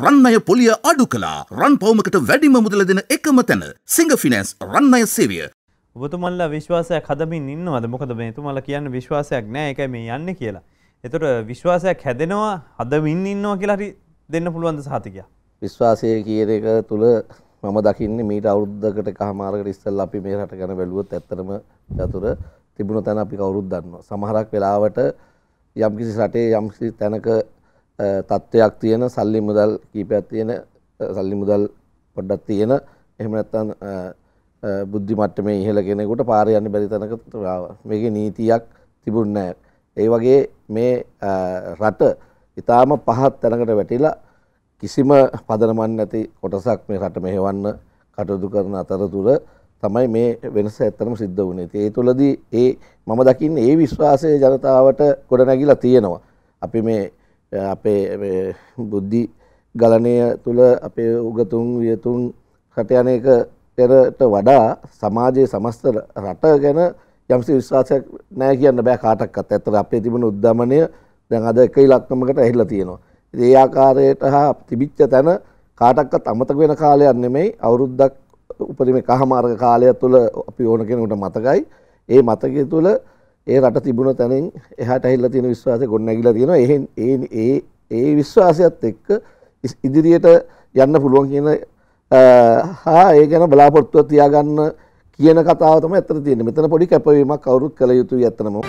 රන්නය පොලිය අඩු කලා රන් පවමකට වැඩිම මුදල දෙන එකම තැන සිංහ ෆිනන්ස් රන්නය සේවිය. ඔබතුමල්ලා විශ්වාසයක් හදමින් ඉන්නවද මොකද මේ තුමල්ලා කියන්න විශ්වාසයක් නෑ එකයි මේ යන්න කියලා. එතොට විශ්වාසයක් හැදෙනවා හදමින් ඉන්නවා කියලා හරි දෙන්න පුළුවන්ද සහතිකයා. විශ්වාසය කියන එක තුළ මම දකින්නේ මීට අවුරුද්දකට කහමාරකට ඉස්සෙල්ලා අපි මේ රට ගැන බැලුවොත් ඇත්තටම යතුරු තිබුණ තැන අපි කවුරුත් දන්නවා. සමහරක් වෙලාවට යම්කිසි රටේ යම්කිසි තැනක තත්ත්වයක් තියෙන සල්ලි මුදල් කීපයක් තියෙන සල්ලි මුදල් පොඩ්ඩක් තියෙන එහෙම නැත්නම් බුද්ධි මට්ටමේ ඉහළ කෙනෙකුට පාර යන්න බැරි තැනකට ආවා. මේකේ නීතියක් තිබුණේ නැහැ. ඒ වගේ මේ රට ඊටාම පහත් තැනකට වැටිලා කිසිම පදනමක් නැති කොටසක් මේ රට මෙහෙවන්න කටයුතු කරන අතරතුර තමයි මේ වෙනස ඇත්තටම සිද්ධ වුණේ. ඒ තුළදී ඒ මම දකින්නේ ඒ විශ්වාසය ජනතාවට ගොඩනැගිලා තියෙනවා. අපි මේ අපේ බුද්ධි ගලනය තුළ අපේ උගතුන් වියතුන් කටයන එක පෙරට වඩා සමාජයේ සමස්ත රට ගැන යම්සි විශ්වාසයක් නෑ කියන්න බෑ කාටක්කත් ඇතර අපේ තිබුණ උද්ධමනය දැන් අද එක ඉලක්කමකට ඇහිලා තියෙනවා. ඒ ආකාරයට හා තිබිච්ච තැන කාටක්කත් අමතක වෙන කාලයක් නෙමෙයි අවුරුද්දක් උපරිම කහමාර්ග කාලය තුළ අපි ඕන කෙනෙකුට මතකයි. ඒ මතකය තුළ ඒ රට තිබුණ තැනින් එහාට ඇහිල්ලා තියෙන විශ්වාසය ගොඩනැගිලා තියෙනවා. එහෙන් ඒ ඒ විශ්වාසයත් එක්ක ඉදිරියට යන්න පුළුවන් කියන හා ඒ ගැන බලාපොරොත්තුව තියාගන්න කියන කතාව තමයි ඇත්තට තියෙන්නේ. මෙතන පොඩි කැපවීමක් කවුරුත් කළ යුතුයි ඇත්තනම.